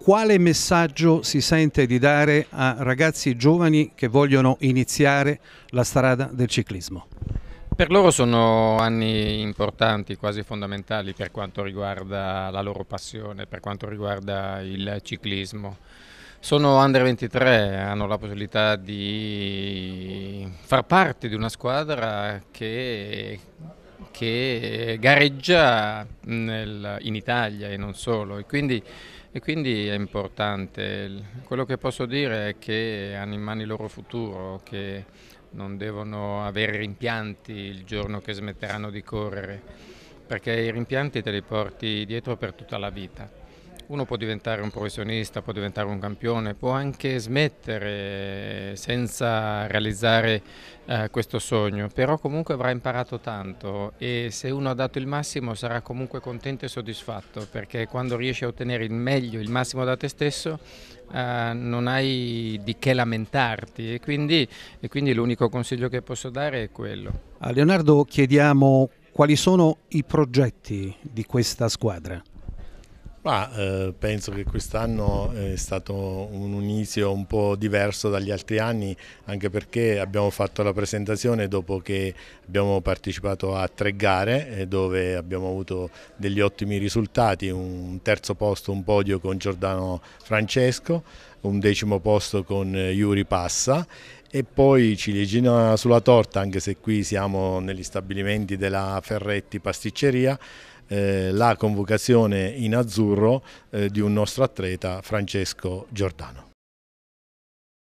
Quale messaggio si sente di dare a ragazzi giovani che vogliono iniziare la strada del ciclismo? Per loro sono anni importanti, quasi fondamentali per quanto riguarda la loro passione, per quanto riguarda il ciclismo. Sono under 23, hanno la possibilità di far parte di una squadra che che eh, gareggia nel, in Italia e non solo e quindi, e quindi, è importante. Quello che posso dire è che hanno in mano il loro futuro, che non devono avere rimpianti il giorno che smetteranno di correre, perché i rimpianti te li porti dietro per tutta la vita. Uno può diventare un professionista, può diventare un campione, può anche smettere senza realizzare eh, questo sogno, però comunque avrà imparato tanto e se uno ha dato il massimo sarà comunque contento e soddisfatto perché quando riesci a ottenere il meglio, il massimo da te stesso, eh, non hai di che lamentarti e quindi, e quindi l'unico consiglio che posso dare è quello. A Leonardo chiediamo quali sono i progetti di questa squadra. Ma, eh, penso che quest'anno è stato un inizio un po' diverso dagli altri anni, anche perché abbiamo fatto la presentazione dopo che abbiamo partecipato a tre gare eh, dove abbiamo avuto degli ottimi risultati, un terzo posto, un podio con Giordano Francesco, un decimo posto con eh, Yuri Passa e poi ciliegina sulla torta, anche se qui siamo negli stabilimenti della Ferretti Pasticceria, eh, la convocazione in azzurro eh, di un nostro atleta Francesco Giordano.